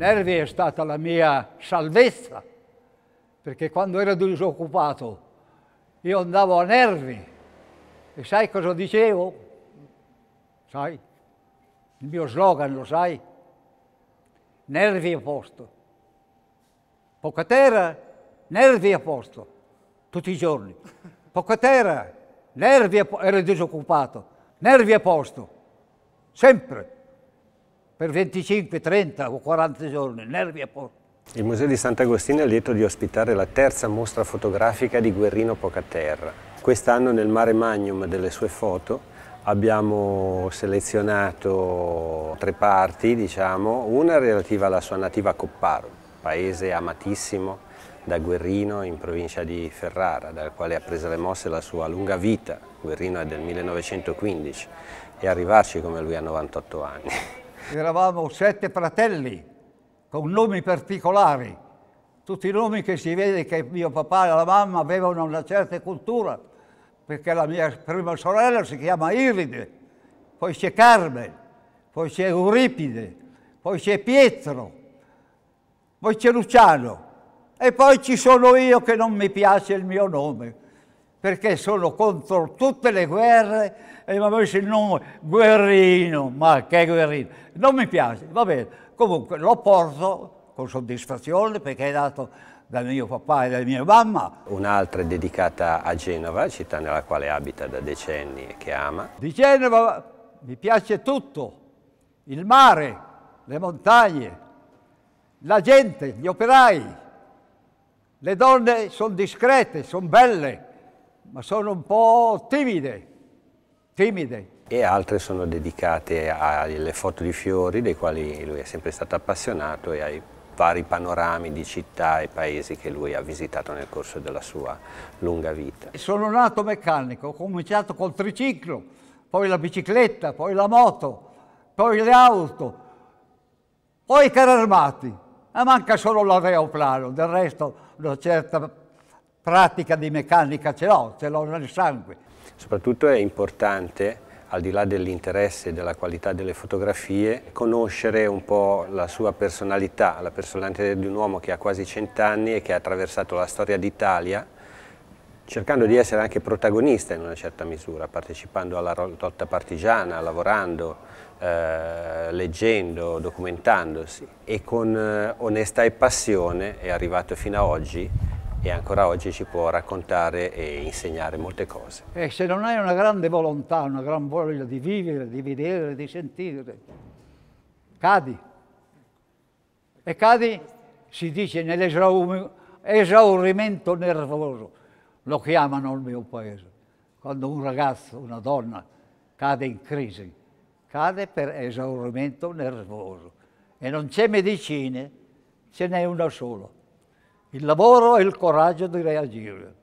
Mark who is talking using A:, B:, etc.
A: Nervi è stata la mia salvezza, perché quando ero disoccupato io andavo a Nervi e sai cosa dicevo? Sai? Il mio slogan lo sai? Nervi a posto. Poca terra, nervi a posto, tutti i giorni. Poca terra, nervi a posto, ero disoccupato, nervi a posto, sempre per 25, 30 o 40 giorni, nervi a posto.
B: Il Museo di Sant'Agostino è lieto di ospitare la terza mostra fotografica di Guerrino Pocaterra. Quest'anno nel Mare Magnum delle sue foto abbiamo selezionato tre parti, diciamo, una relativa alla sua nativa Copparo, paese amatissimo da Guerrino in provincia di Ferrara, dal quale ha preso le mosse la sua lunga vita. Guerrino è del 1915 e arrivarci come lui a 98 anni.
A: Eravamo sette fratelli con nomi particolari, tutti i nomi che si vede che mio papà e la mamma avevano una certa cultura, perché la mia prima sorella si chiama Iride, poi c'è Carmen, poi c'è Euripide, poi c'è Pietro, poi c'è Luciano e poi ci sono io che non mi piace il mio nome perché sono contro tutte le guerre e mi hanno il nome Guerrino, ma che Guerrino, non mi piace, va bene, comunque lo porto con soddisfazione perché è dato dal mio papà e dalla mia mamma.
B: Un'altra è dedicata a Genova, città nella quale abita da decenni e che ama.
A: Di Genova mi piace tutto, il mare, le montagne, la gente, gli operai, le donne sono discrete, sono belle ma sono un po' timide, timide.
B: E altre sono dedicate alle foto di fiori, dei quali lui è sempre stato appassionato e ai vari panorami di città e paesi che lui ha visitato nel corso della sua lunga vita.
A: Sono nato meccanico, ho cominciato col triciclo, poi la bicicletta, poi la moto, poi le auto, poi i carri armati. E manca solo l'aeroplano, del resto una certa pratica di meccanica ce l'ho, ce l'ho nel sangue.
B: Soprattutto è importante, al di là dell'interesse e della qualità delle fotografie, conoscere un po' la sua personalità, la personalità di un uomo che ha quasi cent'anni e che ha attraversato la storia d'Italia, cercando di essere anche protagonista in una certa misura, partecipando alla lotta partigiana, lavorando, eh, leggendo, documentandosi e con eh, onestà e passione è arrivato fino a oggi e ancora oggi ci può raccontare e insegnare molte cose.
A: E se non hai una grande volontà, una gran voglia di vivere, di vedere, di sentire, cadi. E cadi, si dice, nell'esaurimento nervoso, lo chiamano il mio paese. Quando un ragazzo, una donna, cade in crisi, cade per esaurimento nervoso. E non c'è medicine, ce n'è una sola il lavoro e il coraggio di reagire.